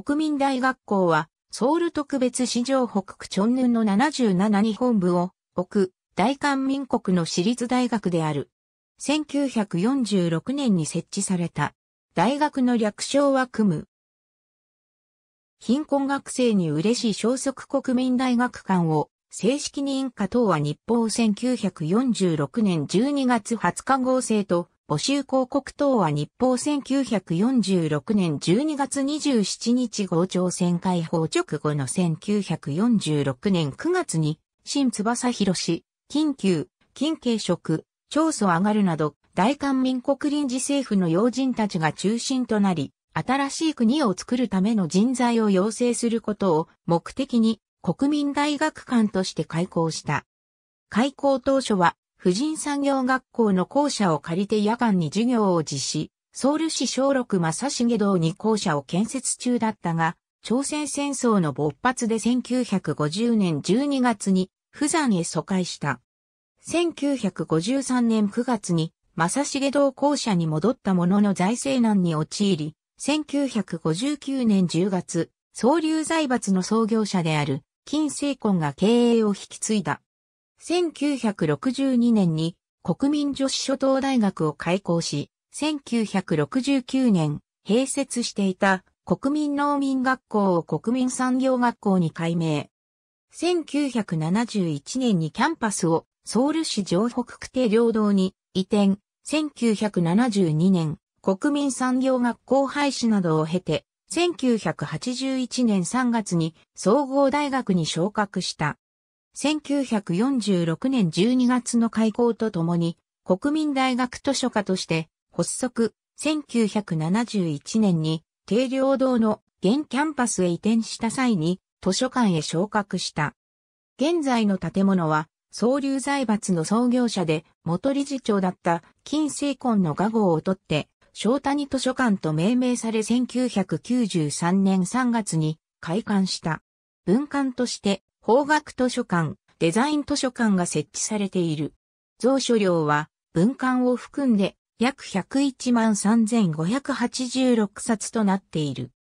国民大学校は、ソウル特別市場北区チョンヌンの77日本部を置く、大韓民国の私立大学である。1946年に設置された。大学の略称は組む。貧困学生に嬉しい消息国民大学館を正式に認可等は日報1946年12月20日号制と募集広告等は日報1946年12月27日号朝鮮解放直後の1946年9月に、新翼広氏、緊急、緊慶職、長祖上がるなど、大韓民国臨時政府の要人たちが中心となり、新しい国を作るための人材を養成することを目的に国民大学館として開校した。開校当初は婦人産業学校の校舎を借りて夜間に授業を実施、ソウル市小六正重堂に校舎を建設中だったが、朝鮮戦争の勃発で1950年12月に、富山へ疎開した。1953年9月に、正重堂校舎に戻ったものの財政難に陥り、1959年10月、総流財閥の創業者である、金聖根が経営を引き継いだ。1962年に国民女子初等大学を開校し、1969年、併設していた国民農民学校を国民産業学校に改名。1971年にキャンパスをソウル市城北区定領土に移転。1972年、国民産業学校廃止などを経て、1981年3月に総合大学に昇格した。1946年12月の開校とともに、国民大学図書館として発足、1971年に定量堂の現キャンパスへ移転した際に図書館へ昇格した。現在の建物は、総流財閥の創業者で元理事長だった金聖婚の画号を取って、小谷図書館と命名され1993年3月に開館した。文館として法学図書館、デザイン図書館が設置されている。蔵書料は文館を含んで約101万3586冊となっている。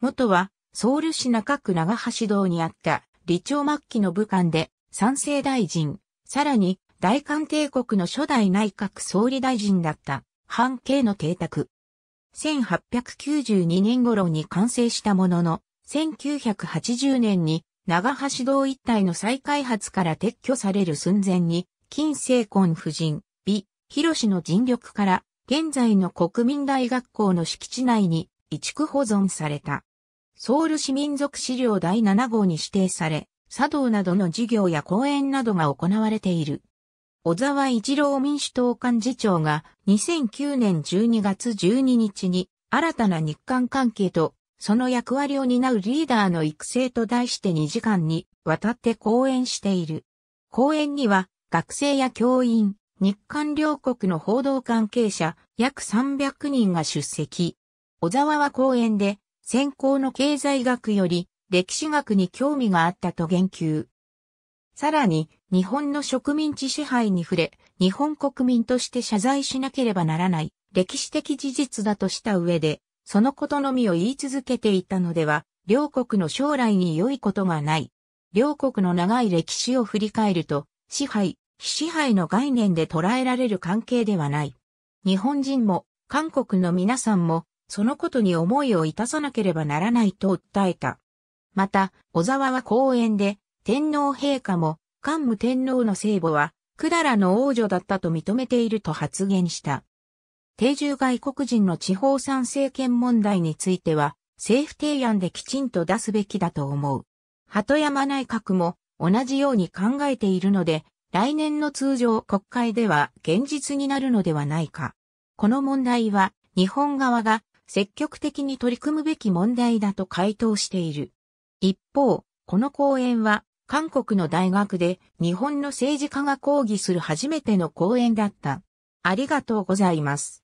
元はソウル市中区長橋堂にあった李朝末期の武漢で三世大臣、さらに大韓帝国の初代内閣総理大臣だった半径の邸宅。1892年頃に完成したものの、1980年に長橋道一帯の再開発から撤去される寸前に、金聖根夫人、美、広氏の尽力から、現在の国民大学校の敷地内に移築保存された。ソウル市民族資料第7号に指定され、茶道などの授業や講演などが行われている。小沢一郎民主党幹事長が2009年12月12日に新たな日韓関係とその役割を担うリーダーの育成と題して2時間にわたって講演している。講演には学生や教員、日韓両国の報道関係者約300人が出席。小沢は講演で専攻の経済学より歴史学に興味があったと言及。さらに日本の植民地支配に触れ、日本国民として謝罪しなければならない歴史的事実だとした上で、そのことのみを言い続けていたのでは、両国の将来に良いことがない。両国の長い歴史を振り返ると、支配、非支配の概念で捉えられる関係ではない。日本人も、韓国の皆さんも、そのことに思いをいたさなければならないと訴えた。また、小沢は講演で、天皇陛下も、桓武天皇の聖母は、百済の王女だったと認めていると発言した。定住外国人の地方参政権問題については、政府提案できちんと出すべきだと思う。鳩山内閣も同じように考えているので、来年の通常国会では現実になるのではないか。この問題は日本側が積極的に取り組むべき問題だと回答している。一方、この講演は韓国の大学で日本の政治家が抗議する初めての講演だった。ありがとうございます。